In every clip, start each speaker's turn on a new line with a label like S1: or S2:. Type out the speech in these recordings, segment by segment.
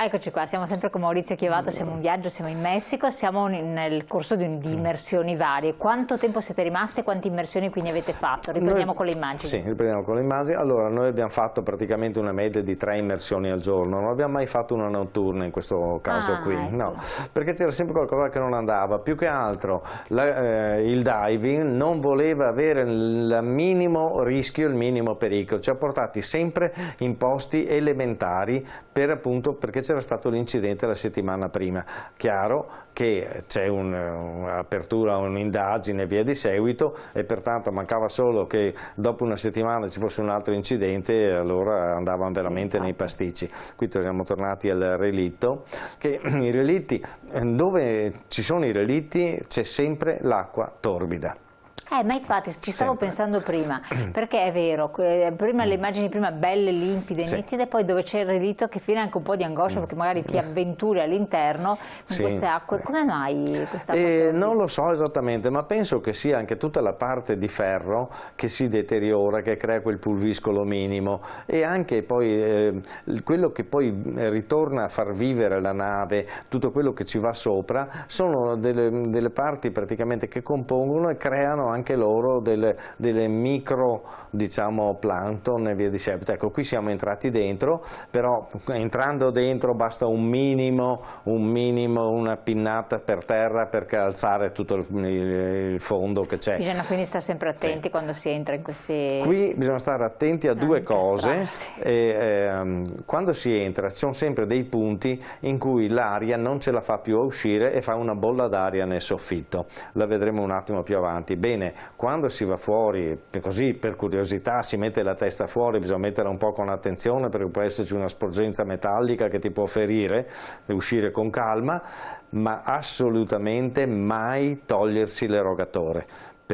S1: Ah, eccoci qua, siamo sempre con Maurizio Chiavato, siamo in viaggio, siamo in Messico, siamo nel corso di, immersioni varie. Quanto tempo siete rimaste e quante immersioni quindi avete fatto? Riprendiamo noi, con le immagini. Sì,
S2: riprendiamo con le immagini. Allora, noi abbiamo fatto praticamente una media di tre immersioni al giorno, non abbiamo mai fatto una notturna in questo caso ah, qui, ecco. no, perché c'era sempre qualcosa che non andava. Più che altro la, eh, il diving non voleva avere il minimo rischio, il minimo pericolo, ci ha portati sempre in posti elementari per appunto perché c'era c'era stato l'incidente la settimana prima. Chiaro che c'è un'apertura, un'indagine e via di seguito e pertanto mancava solo che dopo una settimana ci fosse un altro incidente e allora andavano veramente sì, nei pasticci. Qui siamo tornati al relitto, che i relitti, dove ci sono i relitti c'è sempre l'acqua torbida.
S1: Eh, ma infatti ci stavo Sempre. pensando prima, perché è vero, eh, prima le mm. immagini prima belle, limpide, sì. nitide, poi dove c'è il relitto che fino anche un po' di angoscia mm. perché magari ti mm. avventuri all'interno con sì. queste acque. Come mai questa eh,
S2: acqua? Eh, non lo so esattamente, ma penso che sia anche tutta la parte di ferro che si deteriora, che crea quel pulviscolo minimo e anche poi eh, quello che poi eh, ritorna a far vivere la nave, tutto quello che ci va sopra, sono delle, delle parti praticamente che compongono e creano anche anche loro delle, delle micro diciamo, plankton e via di seguito. Ecco, qui siamo entrati dentro, però entrando dentro basta un minimo, un minimo una pinnata per terra per alzare tutto il, il fondo che c'è. Bisogna
S1: quindi stare sempre attenti sì. quando si entra in questi... Qui
S2: bisogna stare attenti a due cose. E, eh, quando si entra ci sono sempre dei punti in cui l'aria non ce la fa più a uscire e fa una bolla d'aria nel soffitto. La vedremo un attimo più avanti. Bene, quando si va fuori, così per curiosità si mette la testa fuori, bisogna mettere un po' con attenzione perché può esserci una sporgenza metallica che ti può ferire, devi uscire con calma, ma assolutamente mai togliersi l'erogatore,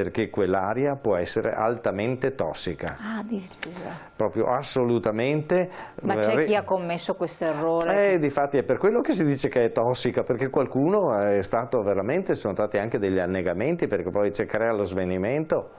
S2: perché quell'aria può essere altamente tossica. Ah, addirittura. Proprio assolutamente. Ma c'è chi
S1: ha commesso questo errore?
S2: Eh, difatti è per quello che si dice che è tossica, perché qualcuno è stato veramente, sono stati anche degli annegamenti, perché poi c'è crea lo svenimento.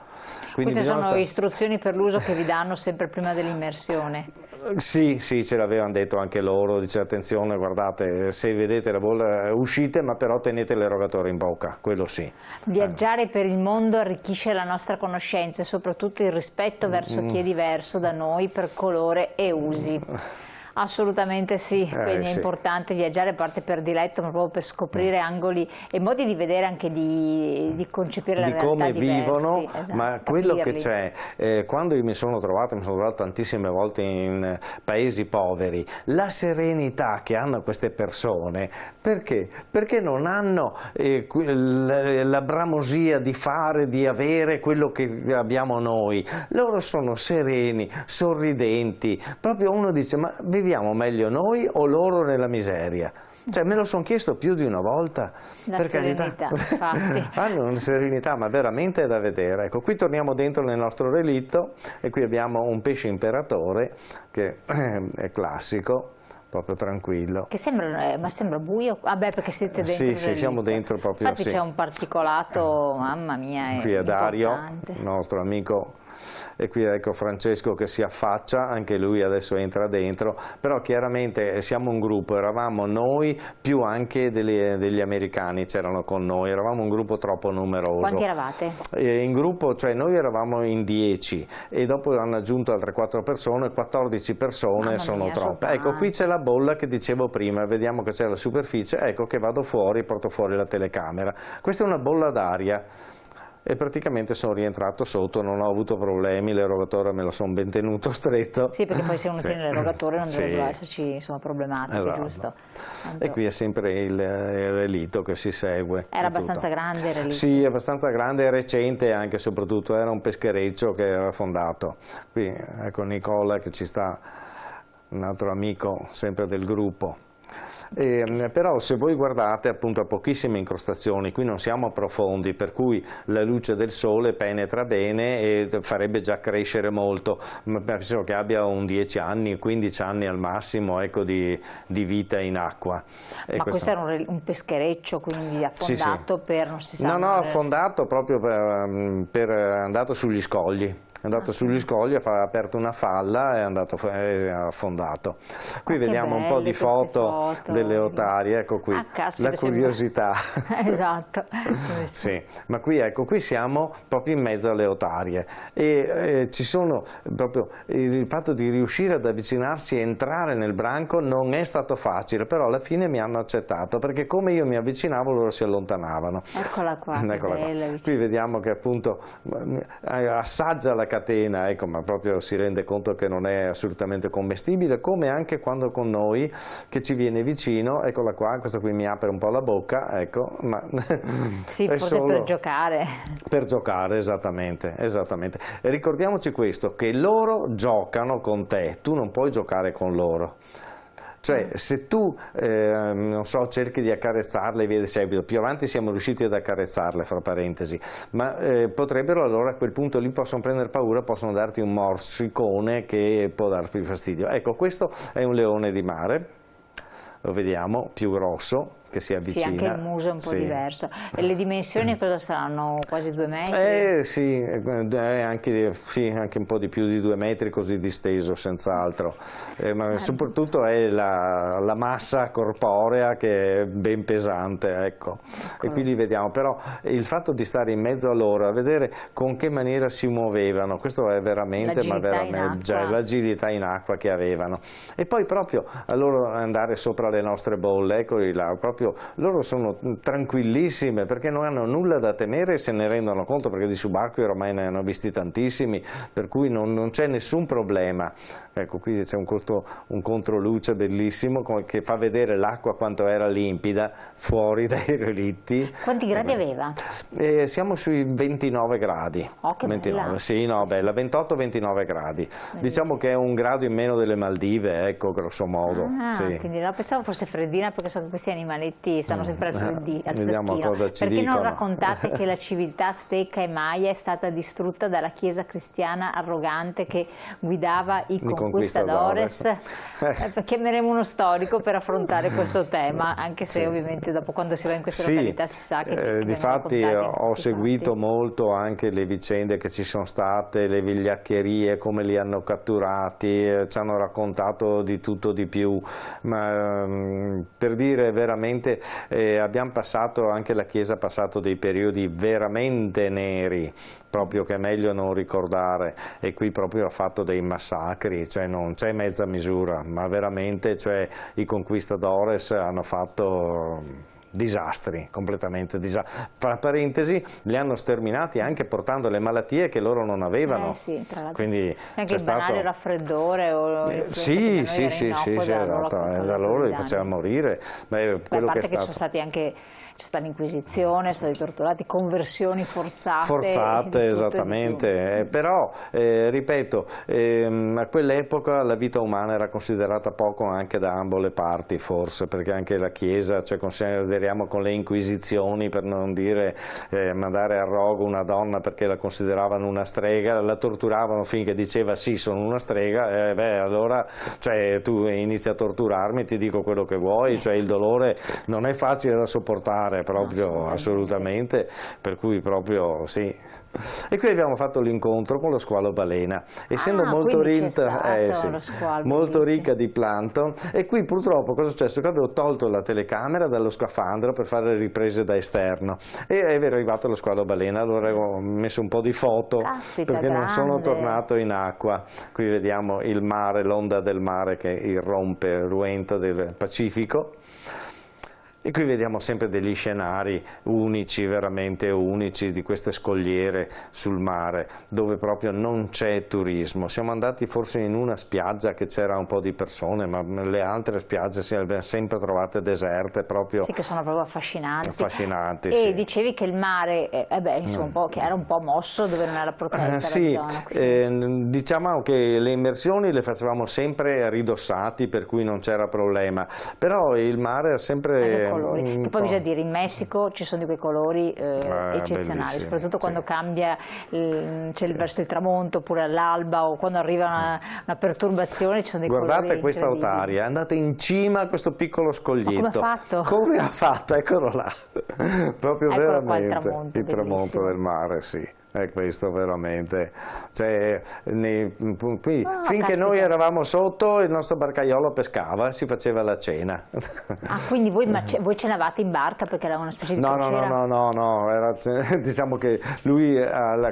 S2: Quindi Queste sono
S1: istruzioni per l'uso che vi danno sempre prima dell'immersione?
S2: Eh, sì, sì, ce l'avevano detto anche loro, dice attenzione, guardate, eh, se vedete la bolla eh, uscite, ma però tenete l'erogatore in bocca, quello sì.
S1: Viaggiare eh. per il mondo arricchisce la nostra conoscenza e soprattutto il rispetto verso chi è diverso da noi per colore e usi. Assolutamente sì, eh, quindi sì. è importante viaggiare parte per diletto, ma proprio per scoprire mm. angoli e modi di vedere anche di, di concepire di la realtà come diversi, vivono, esatto, ma quello che c'è,
S2: eh, quando io mi sono trovato, mi sono trovato tantissime volte in eh, paesi poveri, la serenità che hanno queste persone, perché? Perché non hanno eh, la bramosia di fare, di avere quello che abbiamo noi, loro sono sereni, sorridenti, proprio uno dice ma vivi viviamo meglio noi o loro nella miseria? Cioè, me lo sono chiesto più di una volta. Una per serenità, carità. Hanno ah, una serenità, ma veramente è da vedere. Ecco, qui torniamo dentro nel nostro relitto e qui abbiamo un pesce imperatore che è classico, proprio tranquillo. Che
S1: sembra, eh, ma sembra buio? Vabbè, ah perché siete dentro. Sì, sì, siamo
S2: dentro proprio. Infatti sì. c'è un
S1: particolato, mamma mia. Qui è Dario,
S2: nostro amico e qui ecco Francesco che si affaccia, anche lui adesso entra dentro, però chiaramente eh, siamo un gruppo, eravamo noi più anche degli, degli americani c'erano con noi, eravamo un gruppo troppo numeroso. Quanti eravate? E in gruppo, cioè noi eravamo in 10 e dopo hanno aggiunto altre 4 persone, 14 persone Mamma sono mia, troppe. Soltanto. Ecco qui c'è la bolla che dicevo prima, vediamo che c'è la superficie, ecco che vado fuori, e porto fuori la telecamera. Questa è una bolla d'aria e praticamente sono rientrato sotto, non ho avuto problemi, l'erogatore me lo sono ben tenuto stretto. Sì, perché poi se uno sì. tiene l'erogatore non sì. dovrebbero
S1: esserci insomma, problematiche, esatto. giusto? Tanto... E
S2: qui è sempre il, il relito che si segue. Era abbastanza
S1: grande il relito? Sì,
S2: abbastanza grande e recente anche soprattutto, era un peschereccio che era fondato. Qui ecco Nicola che ci sta, un altro amico sempre del gruppo. Eh, però se voi guardate appunto a pochissime incrostazioni, qui non siamo profondi, per cui la luce del sole penetra bene e farebbe già crescere molto, ma penso che abbia un 10 anni, 15 anni al massimo ecco, di, di, vita in acqua. E ma questo, era
S1: un, un, peschereccio quindi affondato sì, sì. per non si sa... No, no,
S2: affondato proprio per, mm, per andato sugli scogli è andato sugli scogli, ha aperto una falla e è, andato, è affondato. Qui ah, vediamo un po' di foto, foto, delle otarie, ecco qui, ah, caspita, la curiosità.
S1: Sembra... esatto.
S2: sì, ma qui, ecco, qui siamo proprio in mezzo alle otarie e eh, ci sono proprio il fatto di riuscire ad avvicinarsi e entrare nel branco non è stato facile, però alla fine mi hanno accettato perché come io mi avvicinavo loro si allontanavano.
S1: Eccola qua, Eccola qua.
S2: Qui vediamo che appunto assaggia la catena, ecco, ma proprio si rende conto che non è assolutamente commestibile, come anche quando con noi che ci viene vicino, eccola qua, questa qui mi apre un po' la bocca, ecco, ma sì, è forse per giocare. Per giocare, esattamente, esattamente. E ricordiamoci questo, che loro giocano con te, tu non puoi giocare con loro. Cioè, se tu, eh, non so, cerchi di accarezzarle e via di seguito, più avanti siamo riusciti ad accarezzarle, fra parentesi, ma eh, potrebbero allora a quel punto lì possono prendere paura, possono darti un morsicone che può darti fastidio. Ecco, questo è un leone di mare, lo vediamo, più grosso, che si avvicina. Sì, anche il muso è un po' sì. diverso.
S1: E le dimensioni cosa saranno? Quasi due metri? Eh
S2: sì eh, anche, sì, anche, un po' di più di due metri così disteso, senz'altro. Eh, ma eh. soprattutto è la, la, massa corporea che è ben pesante, ecco. ecco. E qui li vediamo. Però il fatto di stare in mezzo a loro, a vedere con che maniera si muovevano, questo è veramente, ma veramente, l'agilità in acqua che avevano. E poi proprio a loro andare sopra le nostre bolle, eccoli là, proprio proprio, loro sono tranquillissime perché non hanno nulla da temere e se ne rendono conto perché di subacquei ormai ne hanno visti tantissimi, per cui non, non c'è nessun problema. Ecco, qui c'è un, un, controluce bellissimo che fa vedere l'acqua quanto era limpida fuori dai relitti. Quanti gradi eh, aveva? Eh, siamo sui 29 gradi. Oh, 29. Sì, no, bella, 28-29 gradi. Bellissimo. Diciamo che è un grado in meno delle Maldive, ecco, grosso modo. Ah, sì. quindi
S1: no, pensavo fosse freddina perché so che questi animali le stanno sempre al sulle mm. D, al Vediamo cosa ci Perché dicono. non raccontate che la civiltà azteca e maya è stata distrutta dalla chiesa cristiana arrogante che guidava i, I conquistadores? conquistadores. Eh, chiameremo uno storico per affrontare questo tema, anche se sì. ovviamente dopo quando si va in questa sì. località si sa che... Eh, Difatti eh,
S2: ho seguito fatti. molto anche le vicende che ci sono state, le vigliaccherie, come li hanno catturati, eh, ci hanno raccontato di tutto di più, ma ehm, per dire veramente veramente eh, abbiamo passato, anche la Chiesa ha passato dei periodi veramente neri, proprio che è meglio non ricordare e qui proprio ha fatto dei massacri, cioè non c'è mezza misura, ma veramente cioè, i conquistadores hanno fatto disastri, completamente disastri. Tra parentesi, li hanno sterminati anche portando le malattie che loro non avevano. Eh sì, tra Quindi anche il stato... banale
S1: raffreddore o eh, Sì, sì, sì, sì, sì, esatto, da loro li faceva
S2: morire. Beh, Beh, a parte che, che sono
S1: stati anche c'è stata l'inquisizione, sono stati torturati, conversioni forzate. Forzate, esattamente,
S2: eh, però eh, ripeto, ehm, a quell'epoca la vita umana era considerata poco anche da ambo le parti forse, perché anche la Chiesa, cioè consideriamo con le inquisizioni per non dire eh, mandare a rogo una donna perché la consideravano una strega, la torturavano finché diceva sì sono una strega, eh, beh allora cioè, tu inizi a torturarmi, ti dico quello che vuoi, cioè il dolore non è facile da sopportare fare proprio ah, assolutamente, per cui proprio sì. E qui abbiamo fatto l'incontro con lo squalo balena, essendo ah, molto, rinta, eh, sì, molto ricca di plankton e qui purtroppo cosa è successo? Che avevo tolto la telecamera dallo scafandro per fare riprese da esterno e è arrivato lo squalo balena, allora ho messo un po' di foto Caspita, perché grande. non sono tornato in acqua, qui vediamo il mare, l'onda del mare che irrompe, ruenta del Pacifico e qui vediamo sempre degli scenari unici, veramente unici, di queste scogliere sul mare, dove proprio non c'è turismo. Siamo andati forse in una spiaggia che c'era un po' di persone, ma le altre spiagge si sono sempre trovate deserte. Proprio sì, che
S1: sono proprio affascinanti.
S2: affascinanti e sì.
S1: dicevi che il mare eh, eh beh, insomma, mm. era un po' mosso, dove non era protetta eh, sì, zona,
S2: eh, diciamo che le immersioni le facevamo sempre ridossati, per cui non c'era problema. Però il mare è sempre colori. Mm, che poi bisogna
S1: dire, in Messico ci sono di quei colori eh, ah, eccezionali, bellissimo. soprattutto quando sì. cambia c'è il, verso il tramonto oppure all'alba o quando arriva una, mm. una perturbazione ci sono dei Guardate colori Guardate questa otaria,
S2: è andata in cima a questo piccolo scoglietto. Ma come ha fatto? Come ha fatto? Eccolo là, proprio Eccolo veramente qua il tramonto, il tramonto del mare, sì è questo veramente. Cioè, ne, qui, oh, finché caspita. noi eravamo sotto il nostro barcaiolo pescava, si faceva la cena. Ah,
S1: quindi voi, voi cenavate in barca perché era una specie di no, no, no, no,
S2: no, no, era, cioè, diciamo che lui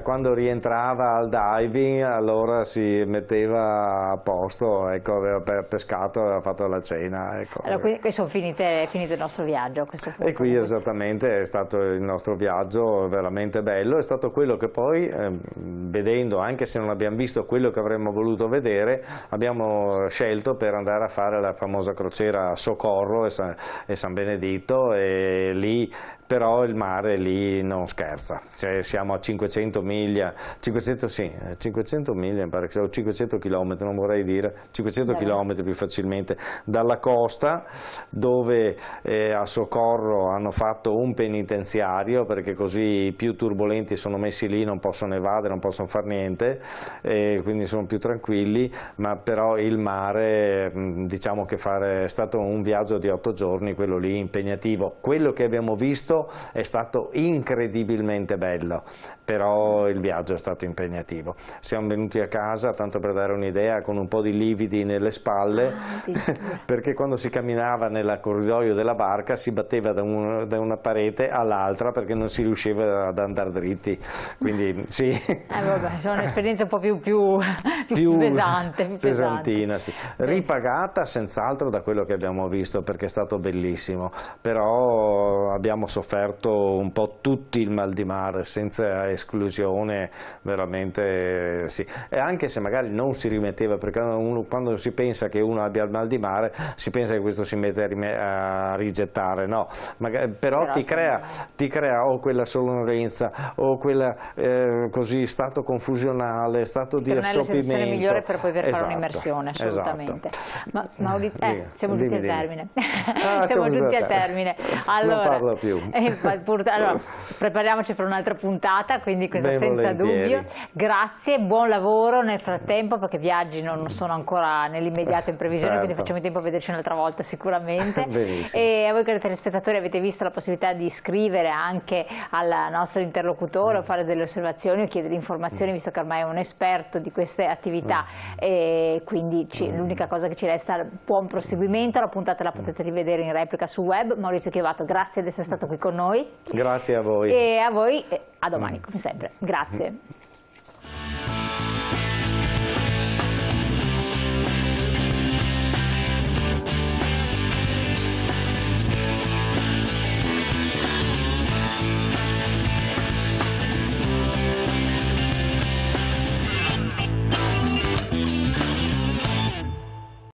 S2: quando rientrava al diving allora si metteva a posto, ecco, aveva pescato, e aveva fatto la cena. Ecco.
S1: Allora, quindi questo finite, è finito il nostro viaggio a questo punto.
S2: E qui esattamente è stato il nostro viaggio veramente bello, è stato quello che che poi, eh, vedendo, anche se non abbiamo visto quello che avremmo voluto vedere, abbiamo scelto per andare a fare la famosa crociera Socorro e San, e San Benedetto e lì però il mare lì non scherza, cioè, siamo a 500 miglia, 500, sì, 500 miglia, pare che, o 500 km, non vorrei dire, 500 Beh. km più facilmente, dalla costa dove eh, a Socorro hanno fatto un penitenziario perché così i più turbolenti sono messi lì lì non possono evadere, non possono fare niente, e quindi sono più tranquilli, ma però il mare mm, diciamo che fare, è stato un viaggio di otto giorni, quello lì impegnativo. Quello che abbiamo visto è stato incredibilmente bello, però il viaggio è stato impegnativo. Siamo venuti a casa, tanto per dare un'idea, con un po' di lividi nelle spalle, ah, perché quando si camminava nel corridoio della barca si batteva da, un, da una parete all'altra perché non si riusciva ad andare dritti. Quindi sì. Eh,
S1: vabbè, c'è un'esperienza un po' più, più, più, pesante. pesantina,
S2: sì. Ripagata senz'altro da quello che abbiamo visto perché è stato bellissimo, però abbiamo sofferto un po' tutti il mal di mare senza esclusione, veramente sì. E anche se magari non si rimetteva, perché uno, quando si pensa che uno abbia il mal di mare si pensa che questo si mette a, a rigettare, no, magari, però, però ti, crea, ti crea o quella sonnolenza o quella eh, così stato confusionale, stato di assopimento. È la migliore per poter esatto, fare un'immersione, esatto. assolutamente.
S1: Esatto. Ma, Maurizio, eh,
S2: siamo giunti al termine.
S1: Ah, siamo, siamo giunti al termine. Allora, non parlo più. Eh, allora, prepariamoci per un'altra puntata, quindi questo ben senza volentieri. dubbio. Grazie, buon lavoro nel frattempo perché viaggi non sono ancora nell'immediato in previsione, certo. quindi facciamo in tempo a vederci un'altra volta sicuramente. Benissimo. E a voi cari telespettatori avete visto la possibilità di iscrivere anche al nostro interlocutore mm. o fare delle osservazioni o chiedere informazioni, mm. visto che ormai è un esperto di queste attività. Mm. E quindi mm. l'unica cosa che ci resta è buon proseguimento. La puntata la potete rivedere in replica sul web. Maurizio Chiovato, grazie di essere stato qui con noi.
S2: Grazie a voi.
S1: E a voi, a domani, come sempre. Grazie.